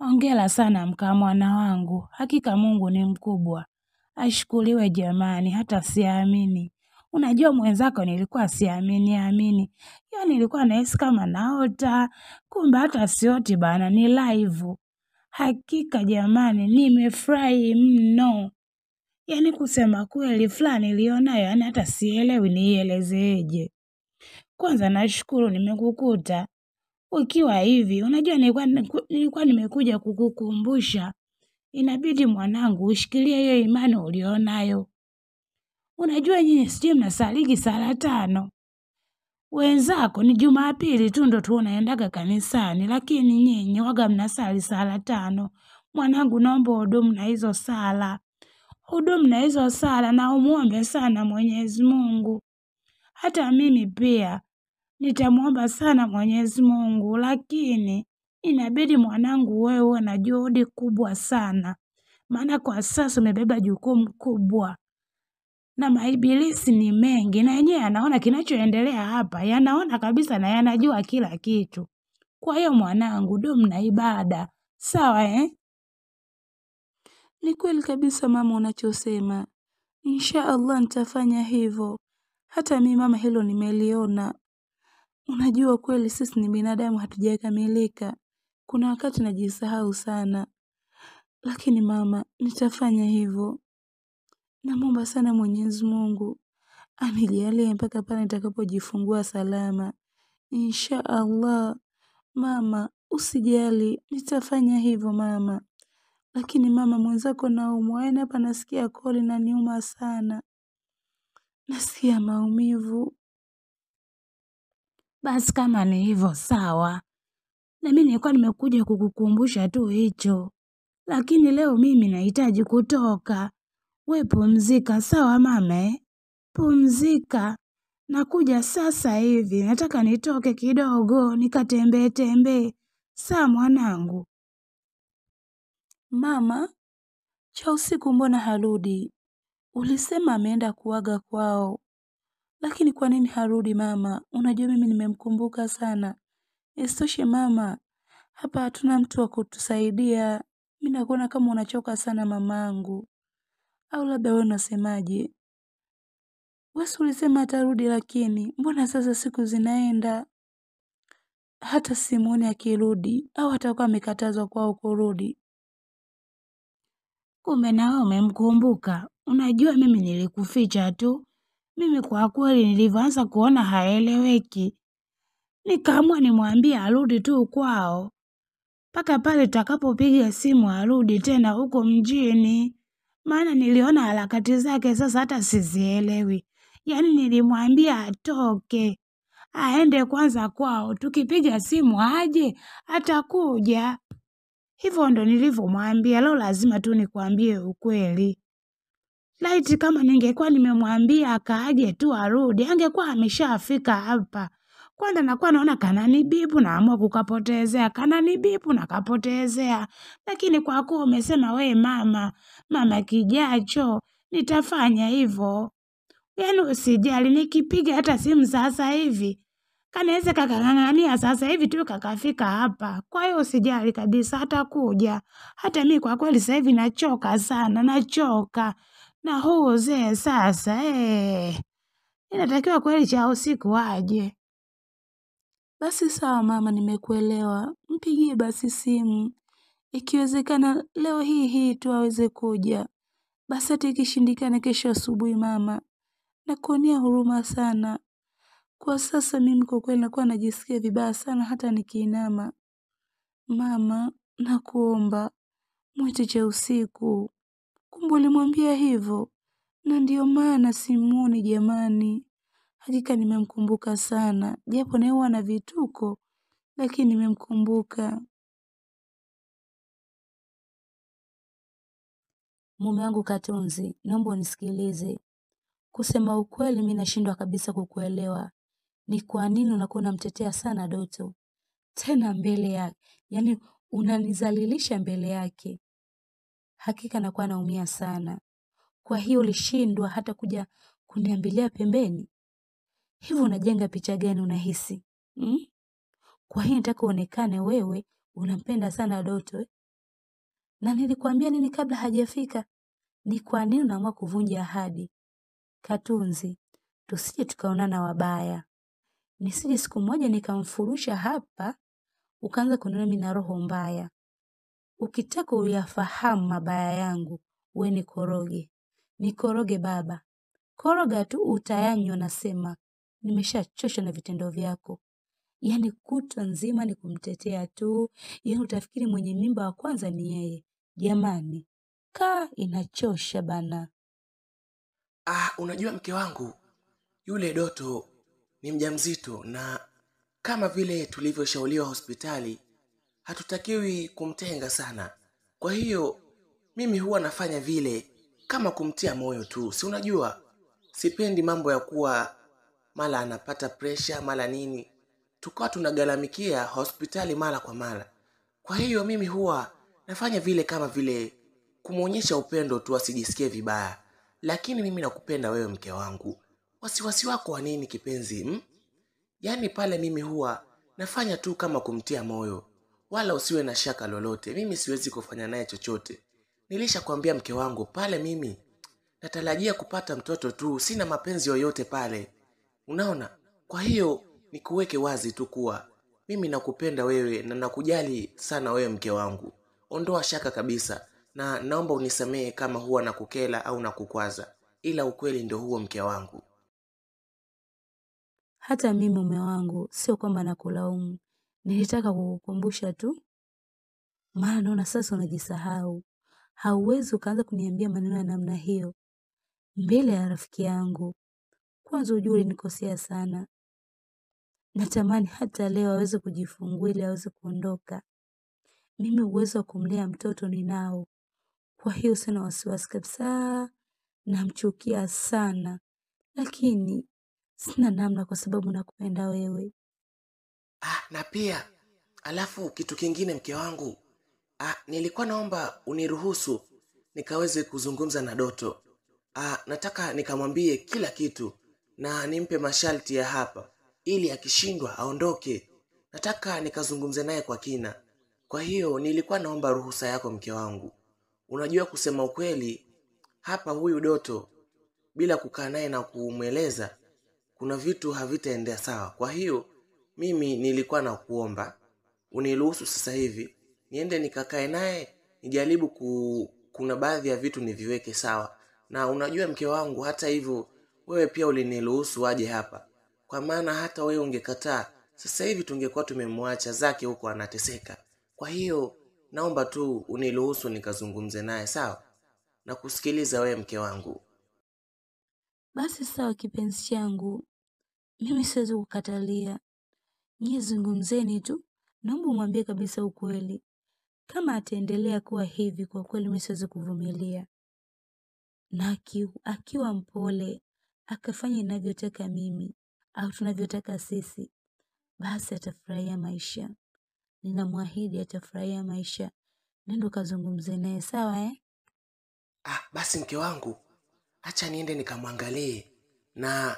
ongela sana mkamwana wangu, hakika Mungu ni mkubwa. Ashukuriwe jamani, hata siamini. Unajua mwenzako nilikuwa siamini amini, yo nilikuwa nahisi kama naota, kumbe hata sioti bana, ni live. Hakika jamani, nimefurahi mno. Yaani kusema kweli, furaha nilionayo, yaani hata sielewi niielezeeje. Kwanza nashukuru nimekukuta, ukiwa hivi, unajua nilikuwa nilikuwa nimekuja kukukumbusha, inabidi mwanangu ushikilie hiyo imani ulionayo. Unajua nyinyi sijui mnasaligi sala tano, wenzako ni Jumapili tu ndo tu unaendaga kanisani, lakini nyinyi waga mnasali sala tano. Mwanangu, naomba udumu na hizo sala, udumu na hizo sala na sana Mwenyezi Mungu. Hata mimi pia nitamwomba sana Mwenyezi Mungu, lakini inabidi mwanangu, wewe na juhudi kubwa sana, maana kwa sasa umebeba jukumu kubwa na maibilisi ni mengi, na yeye anaona kinachoendelea hapa, yanaona kabisa na yanajua kila kitu. Kwa hiyo mwanangu, dumu na ibada, sawa eh? Ni kweli kabisa mama unachosema, insha Allah nitafanya hivyo. Hata mi mama, hilo nimeliona. Unajua kweli sisi ni binadamu hatujakamilika. Kuna wakati najisahau sana. Lakini mama, nitafanya hivyo. Namwomba sana Mwenyezi Mungu anijalie mpaka pale nitakapojifungua salama. Insha Allah. Mama, usijali, nitafanya hivyo mama. Lakini mama mwenzako naumwa, yaani hapa nasikia koli inaniuma sana. Nasikia maumivu. Basi kama ni hivyo sawa, na mimi nilikuwa nimekuja kukukumbusha tu hicho, lakini leo mimi nahitaji kutoka. We pumzika, sawa mame? Pumzika, nakuja sasa hivi, nataka nitoke kidogo nikatembee tembee. Saa mwanangu. Mama, cha usiku mbona harudi? Ulisema ameenda kuaga kwao lakini kwa nini harudi mama? Unajua mimi nimemkumbuka sana. Isitoshe mama, hapa hatuna mtu wa kutusaidia. Mimi nakuona kama unachoka sana mamangu. Au labda wewe unasemaje? Wewe ulisema atarudi lakini mbona sasa siku zinaenda? Hata simuoni akirudi au atakuwa amekatazwa kwao kurudi. Kumbe nawe umemkumbuka. Unajua mimi nilikuficha tu mimi kwa kweli nilivyoanza kuona haeleweki, nikaamua nimwambie arudi tu kwao mpaka pale takapopiga simu arudi tena huko mjini, maana niliona harakati zake sasa hata sizielewi. Yaani nilimwambia atoke aende kwanza kwao, tukipiga simu aje, atakuja. Hivyo ndo nilivyomwambia. Leo lazima tu nikwambie ukweli. Laiti kama ningekuwa nimemwambia akaaje tu arudi, angekuwa ameshafika hapa. Kwanza nakuwa naona kanani bibu, naamua kukapotezea kanani bibu, nakapotezea. Lakini kwa kuwa umesema we mama, mama kijacho, nitafanya hivyo. Yaani usijali, nikipiga hata simu sasa hivi kanaweza kakang'ang'ania sasa hivi tu kakafika hapa. Kwa hiyo usijali kabisa, hatakuja. Hata mi kwa kweli sasa hivi nachoka sana, nachoka na huo zee sasa eh, inatakiwa kweli cha usiku waje Basi sawa mama, nimekuelewa, mpigie basi simu, ikiwezekana leo hii hii tu aweze kuja. Basi hata ikishindikana kesho asubuhi. Mama, nakuonea huruma sana. Kwa sasa mimi kwa kweli nakuwa najisikia vibaya sana, hata nikiinama. Mama, nakuomba mwite cha usiku. Mungu alimwambia hivyo, na ndiyo maana simuoni jamani. Hakika nimemkumbuka sana, japo naye na vituko, lakini nimemkumbuka. Mume wangu Katunzi, naomba unisikilize. Kusema ukweli, mi nashindwa kabisa kukuelewa. Ni kwa nini unakuwa unamtetea sana Doto, tena mbele yake, yaani unanizalilisha mbele yake hakika nakuwa naumia sana. Kwa hiyo mm. ulishindwa hata kuja kuniambilia pembeni? Hivyo unajenga picha gani unahisi hmm? Kwa hiyo nataka uonekane wewe unampenda sana Doto eh? Na nilikuambia nini kabla hajafika? Ni kwa nini unaamua kuvunja ahadi? Katunzi, tusije tukaonana wabaya, nisije siku moja nikamfurusha hapa ukaanza kuniona mimi na roho mbaya. Ukitaka uyafahamu mabaya yangu, we nikoroge, nikoroge baba, koroga tu utayanywa. Nasema nimeshachoshwa na vitendo vyako. Yaani kutwa nzima ni kumtetea tu, yaani utafikiri mwenye mimba wa kwanza ni yeye. Jamani, kaa inachosha bana. Ah, unajua mke wangu yule Doto ni mjamzito, na kama vile tulivyoshauriwa hospitali, hatutakiwi kumtenga sana. Kwa hiyo mimi huwa nafanya vile kama kumtia moyo tu, si unajua sipendi mambo ya kuwa mala anapata presha mala nini, tukawa tunagalamikia hospitali mara kwa mara. Kwa hiyo mimi huwa nafanya vile kama vile kumwonyesha upendo tu, asijisikie vibaya. Lakini mimi nakupenda wewe, mke wangu. Wasiwasi wako wa nini kipenzi, hmm? Yaani pale mimi huwa nafanya tu kama kumtia moyo, wala usiwe na shaka lolote, mimi siwezi kufanya naye chochote. Nilishakwambia mke wangu pale, mimi natarajia kupata mtoto tu, sina mapenzi yoyote pale, unaona. Kwa hiyo nikuweke wazi tu kuwa mimi nakupenda wewe na nakujali sana wewe, mke wangu. Ondoa shaka kabisa, na naomba unisamehe kama huwa nakukela au nakukwaza, ila ukweli ndio huo, mke wangu. Hata mimi mume wangu, sio kwamba nakulaumu, Nilitaka kukukumbusha tu, maana naona sasa unajisahau. Hauwezi ukaanza kuniambia maneno ya namna hiyo mbele ya rafiki yangu. Kwanza ujue ulinikosea sana. Natamani hata leo aweze kujifungua ili aweze kuondoka. Mimi uwezo wa kumlea mtoto ninao, kwa hiyo sina wasiwasi kabisa. Namchukia sana, lakini sina namna, kwa sababu nakupenda wewe na pia alafu kitu kingine mke wangu ah, nilikuwa naomba uniruhusu nikaweze kuzungumza na Doto. Ah, nataka nikamwambie kila kitu na nimpe masharti ya hapa ili akishindwa aondoke. Nataka nikazungumze naye kwa kina. Kwa hiyo nilikuwa naomba ruhusa yako mke wangu. Unajua, kusema ukweli, hapa huyu Doto bila kukaa naye na kumweleza, kuna vitu havitaendea sawa. Kwa hiyo mimi nilikuwa na kuomba uniruhusu sasa hivi niende nikakae naye nijaribu ku, kuna baadhi ya vitu niviweke sawa, na unajua mke wangu, hata hivyo wewe pia uliniruhusu waje hapa, kwa maana hata wewe ungekataa, sasa hivi tungekuwa tumemwacha zake huko anateseka. Kwa hiyo naomba tu uniruhusu nikazungumze naye, sawa? na kusikiliza wewe mke wangu. Basi sawa, kipenzi changu, mimi siwezi kukatalia, nyie zungumzeni tu, naomba umwambie kabisa ukweli. Kama ataendelea kuwa hivi, kwa kweli mimi siwezi kuvumilia. Na akiwa mpole akafanya inavyotaka mimi au tunavyotaka sisi, basi atafurahia maisha. Ninamwahidi atafurahia maisha. Nenda kazungumze naye, sawa eh? Ah, basi mke wangu, acha niende nikamwangalie na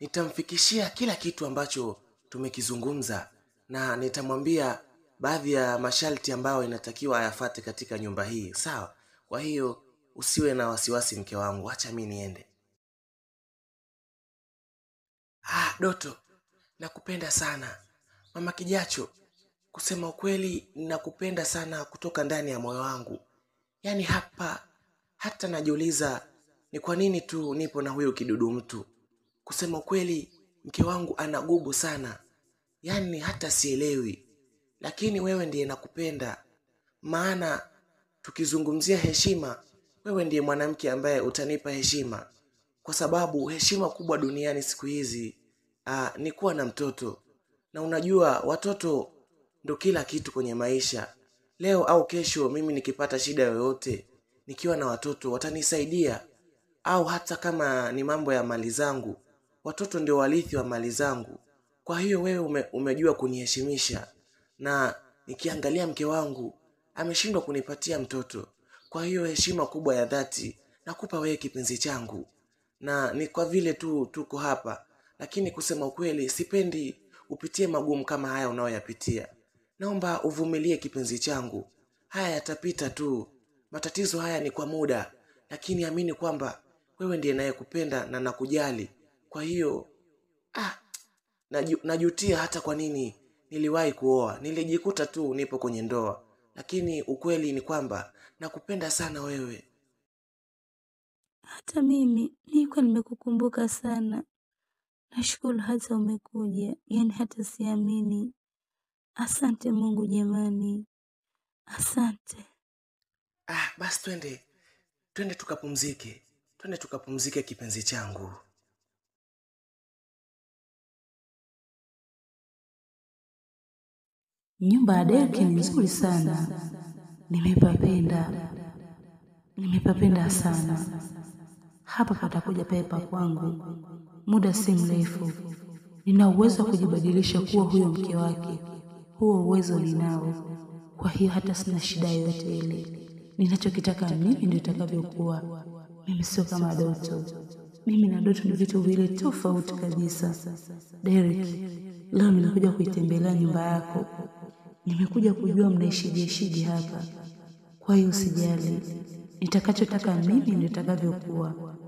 nitamfikishia kila kitu ambacho tumekizungumza na nitamwambia baadhi ya masharti ambayo inatakiwa ayafate katika nyumba hii, sawa? Kwa hiyo usiwe na wasiwasi mke wangu, acha mi niende. Ah, Doto, nakupenda sana. Mama Kijacho, kusema ukweli nakupenda sana kutoka ndani ya moyo wangu. Yaani hapa hata najiuliza ni kwa nini tu nipo na huyu kidudu mtu. Kusema ukweli mke wangu ana gubu sana, yaani hata sielewi, lakini wewe ndiye nakupenda, maana tukizungumzia heshima, wewe ndiye mwanamke ambaye utanipa heshima, kwa sababu heshima kubwa duniani siku hizi aa, ni kuwa na mtoto, na unajua watoto ndo kila kitu kwenye maisha. Leo au kesho, mimi nikipata shida yoyote, nikiwa na watoto watanisaidia, au hata kama ni mambo ya mali zangu watoto ndio walithi wa mali zangu, kwa hiyo wewe ume, umejua kuniheshimisha. Na nikiangalia mke wangu ameshindwa kunipatia mtoto, kwa hiyo heshima kubwa ya dhati nakupa wewe kipenzi changu, na ni kwa vile tu tuko hapa, lakini kusema ukweli, sipendi upitie magumu kama haya unayoyapitia. Naomba uvumilie kipenzi changu, haya yatapita tu. Matatizo haya ni kwa muda, lakini amini kwamba wewe ndiye nayekupenda na nakujali kwa hiyo ah, najutia hata kwa nini niliwahi kuoa. Nilijikuta tu nipo kwenye ndoa, lakini ukweli ni kwamba nakupenda sana wewe. Hata mimi nilikuwa nimekukumbuka sana. Nashukuru hata umekuja, yaani hata siamini. Asante Mungu jamani, asante. Ah, basi twende twende tukapumzike, twende tukapumzike kipenzi changu. Nyumba ya Dereki ni nzuri sana, nimepapenda, nimepapenda sana. Hapa patakuja pepa kwangu muda si mrefu. Nina uwezo wa kujibadilisha kuwa huyo mke wake, huo uwezo ninao. Kwa hiyo hata sina shida yoyote ile. Ninachokitaka mimi ndio itakavyokuwa. Mimi sio kama Doto. Mimi na Doto ni vitu viwili tofauti kabisa. Derek, leo nimekuja kuitembelea nyumba yako. Nimekuja kujua mnaishijeishije hapa, kwa hiyo usijali, nitakachotaka mimi ndio takavyokuwa.